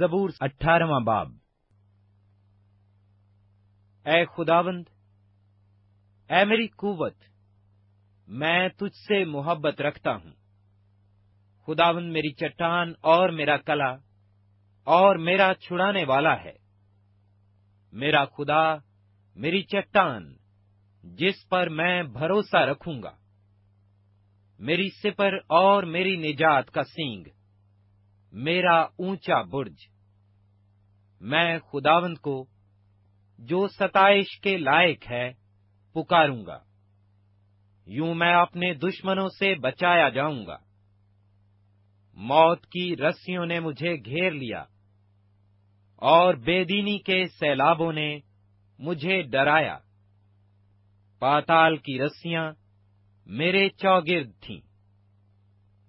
जबूर अठारवा बाब ए खुदावंद ए मेरी कुवत मैं तुझसे मोहब्बत रखता हूं खुदावंद मेरी चट्टान और मेरा कला और मेरा छुड़ाने वाला है मेरा खुदा मेरी चट्टान जिस पर मैं भरोसा रखूंगा मेरी सिपर और मेरी निजात का सींग मेरा ऊंचा बुर्ज मैं खुदावंद को जो सताइश के लायक है पुकारूंगा यूं मैं अपने दुश्मनों से बचाया जाऊंगा मौत की रस्सियों ने मुझे घेर लिया और बेदीनी के सैलाबों ने मुझे डराया पाताल की रस्सियां मेरे चौगिर्द थीं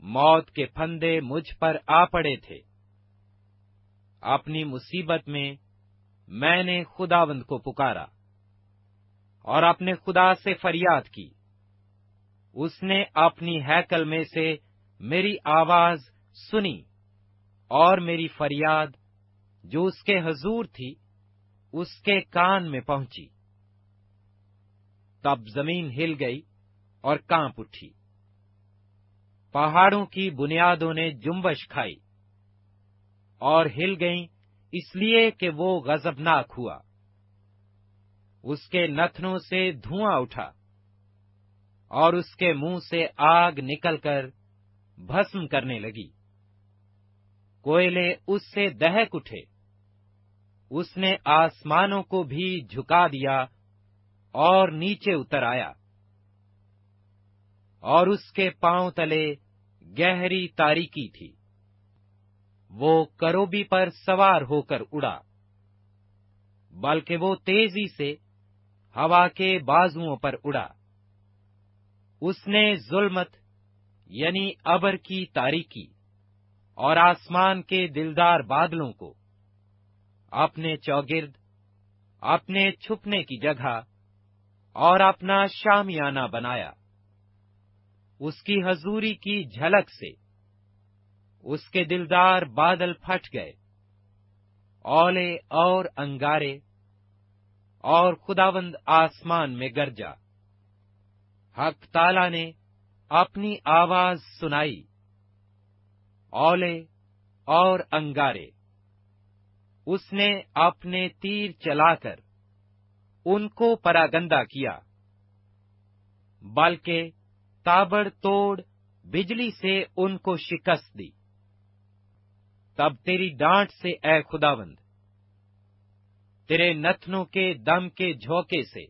मौत के फंदे मुझ पर आ पड़े थे अपनी मुसीबत में मैंने खुदावंद को पुकारा और अपने खुदा से फरियाद की उसने अपनी हैकल में से मेरी आवाज सुनी और मेरी फरियाद जो उसके हजूर थी उसके कान में पहुंची तब जमीन हिल गई और कांप उठी पहाड़ों की बुनियादों ने जुम्बश खाई और हिल गईं इसलिए कि वो गजबनाक हुआ उसके नथनों से धुआं उठा और उसके मुंह से आग निकलकर भस्म करने लगी कोयले उससे दहक उठे उसने आसमानों को भी झुका दिया और नीचे उतर आया और उसके पांव तले गहरी तारीकी थी वो करोबी पर सवार होकर उड़ा बल्कि वो तेजी से हवा के बाजुओं पर उड़ा उसने जुल्मत यानी अबर की तारीकी और आसमान के दिलदार बादलों को अपने चौगिर्द अपने छुपने की जगह और अपना शामियाना बनाया उसकी हजूरी की झलक से उसके दिलदार बादल फट गए ओले और अंगारे और खुदावंद आसमान में गरजा हक ताला ने अपनी आवाज सुनाई ओले और अंगारे उसने अपने तीर चलाकर उनको परागंदा किया बल्कि ताबड़तोड़ बिजली से उनको शिकस्त दी तब तेरी डांट से ऐ खुदावंद तेरे नथनों के दम के झोंके से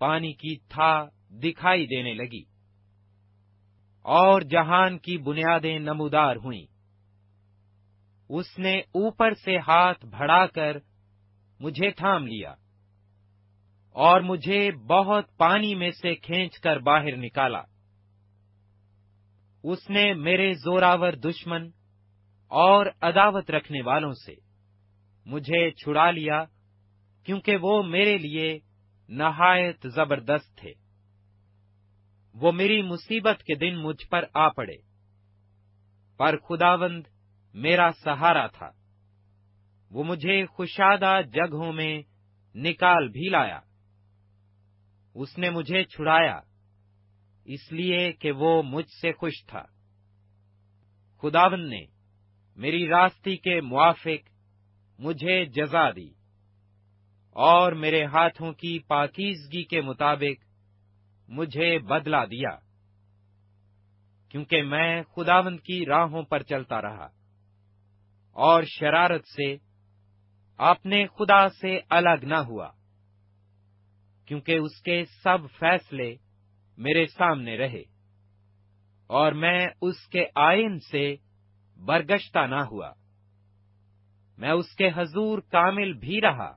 पानी की था दिखाई देने लगी और जहान की बुनियादें नमूदार हुईं। उसने ऊपर से हाथ भड़ाकर मुझे थाम लिया और मुझे बहुत पानी में से खींचकर बाहर निकाला उसने मेरे जोरावर दुश्मन और अदावत रखने वालों से मुझे छुड़ा लिया क्योंकि वो मेरे लिए नहायत जबरदस्त थे वो मेरी मुसीबत के दिन मुझ पर आ पड़े पर खुदावंद मेरा सहारा था वो मुझे खुशादा जगहों में निकाल भी लाया उसने मुझे छुड़ाया इसलिए कि वो मुझसे खुश था खुदावन ने मेरी रास्ती के मुआफिक मुझे जजा दी और मेरे हाथों की पाकिजगी के मुताबिक मुझे बदला दिया क्योंकि मैं खुदावन की राहों पर चलता रहा और शरारत से आपने खुदा से अलग न हुआ क्योंकि उसके सब फैसले मेरे सामने रहे और मैं उसके आयन से बरगश्ता ना हुआ मैं उसके हजूर कामिल भी रहा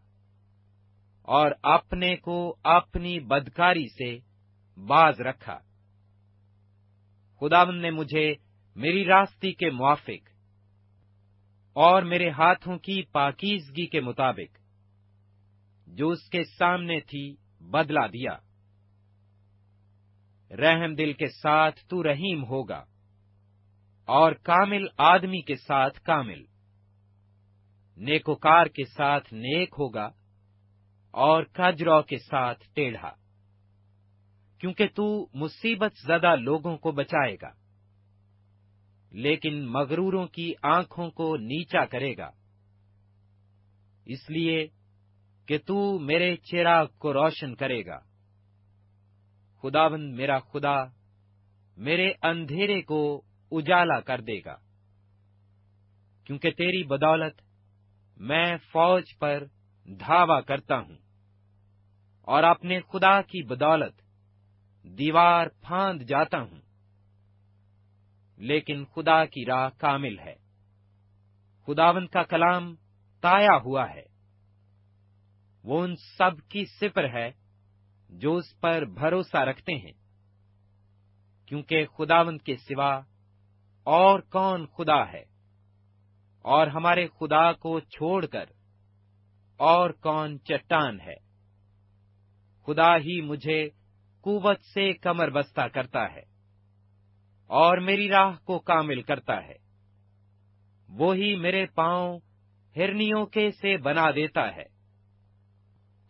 और अपने को अपनी बदकारी से बाज रखा खुदावन ने मुझे मेरी रास्ती के मुआफिक और मेरे हाथों की पाकिजगी के मुताबिक जो उसके सामने थी बदला दिया रहम दिल के साथ तू रहीम होगा और कामिल आदमी के साथ कामिल नेकोकार के साथ नेक होगा और काजरौ के साथ टेढ़ा क्योंकि तू मुसीबत ज्यादा लोगों को बचाएगा लेकिन मगरूरों की आंखों को नीचा करेगा इसलिए कि तू मेरे चेहरा को रोशन करेगा खुदाबंद मेरा खुदा मेरे अंधेरे को उजाला कर देगा क्योंकि तेरी बदौलत मैं फौज पर धावा करता हूं और अपने खुदा की बदौलत दीवार फांद जाता हूं लेकिन खुदा की राह कामिल है खुदावंत का कलाम ताया हुआ है वो उन सब की सिपर है जो उस पर भरोसा रखते हैं क्योंकि खुदावंत के सिवा और कौन खुदा है और हमारे खुदा को छोड़कर और कौन चट्टान है खुदा ही मुझे कुवत से कमर बस्ता करता है और मेरी राह को कामिल करता है वो ही मेरे पांव हिरनियों के से बना देता है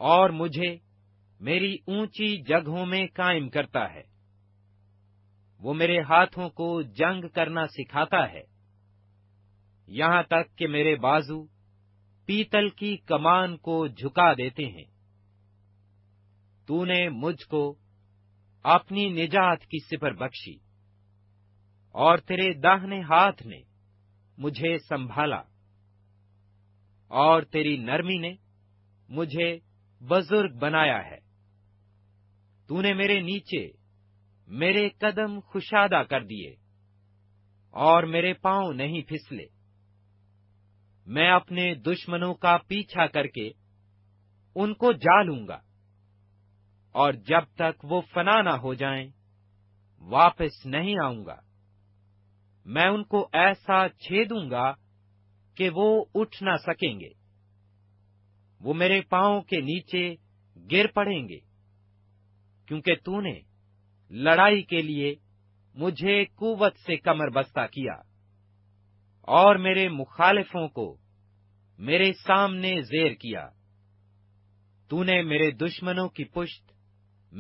और मुझे मेरी ऊंची जगहों में कायम करता है वो मेरे हाथों को जंग करना सिखाता है यहां तक कि मेरे बाजू पीतल की कमान को झुका देते हैं तूने मुझको अपनी निजात की सिफर बख्शी और तेरे दाहने हाथ ने मुझे संभाला और तेरी नरमी ने मुझे बुजुर्ग बनाया है तूने मेरे नीचे मेरे कदम खुशादा कर दिए और मेरे पांव नहीं फिसले मैं अपने दुश्मनों का पीछा करके उनको जा लूंगा और जब तक वो फना ना हो जाएं, वापस नहीं आऊंगा मैं उनको ऐसा छेदूंगा कि वो उठ ना सकेंगे वो मेरे पांव के नीचे गिर पड़ेंगे क्योंकि तूने लड़ाई के लिए मुझे कुवत से कमर बस्ता किया और मेरे मुखालिफों को मेरे सामने जेर किया तूने मेरे दुश्मनों की पुश्त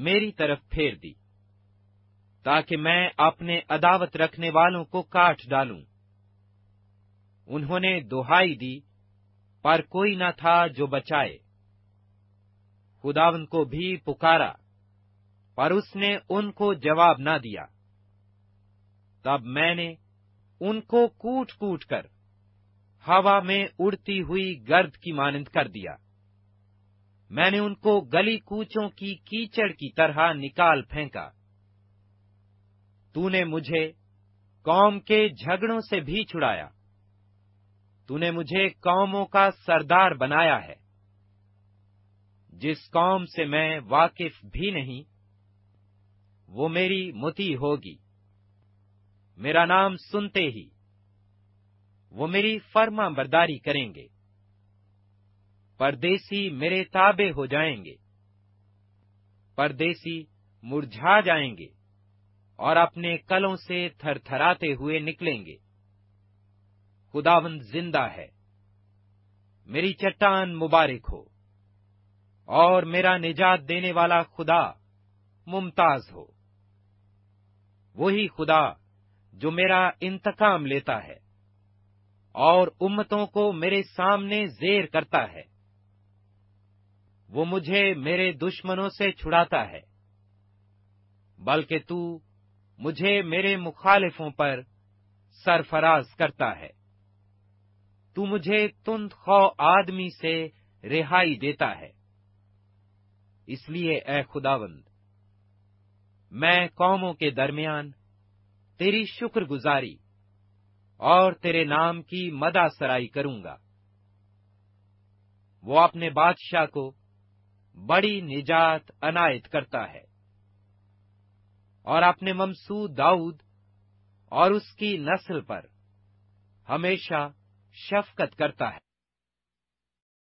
मेरी तरफ फेर दी ताकि मैं अपने अदावत रखने वालों को काट डालूं उन्होंने दुहाई दी पर कोई न था जो बचाए खुदावन को भी पुकारा पर उसने उनको जवाब ना दिया तब मैंने उनको कूट कूट कर हवा में उड़ती हुई गर्द की मानंद कर दिया मैंने उनको गली कूचों की कीचड़ की तरह निकाल फेंका तूने मुझे कौम के झगड़ों से भी छुड़ाया तूने मुझे कौमों का सरदार बनाया है जिस कौम से मैं वाकिफ भी नहीं वो मेरी मुती होगी मेरा नाम सुनते ही वो मेरी फर्मा बर्दारी करेंगे परदेसी मेरे ताबे हो जाएंगे परदेसी मुरझा जाएंगे और अपने कलों से थरथराते हुए निकलेंगे खुदावंद जिंदा है मेरी चट्टान मुबारक हो और मेरा निजात देने वाला खुदा मुमताज हो वही खुदा जो मेरा इंतकाम लेता है और उम्मतों को मेरे सामने जेर करता है वो मुझे मेरे दुश्मनों से छुड़ाता है बल्कि तू मुझे मेरे मुखालिफों पर सरफराज करता है तू मुझे तुंद खौ आदमी से रिहाई देता है इसलिए ए खुदावंद मैं कौमों के दरमियान तेरी शुक्रगुजारी और तेरे नाम की मदा सराई करूंगा वो अपने बादशाह को बड़ी निजात अनायत करता है और अपने ममसू दाऊद और उसकी नस्ल पर हमेशा शफकत करता है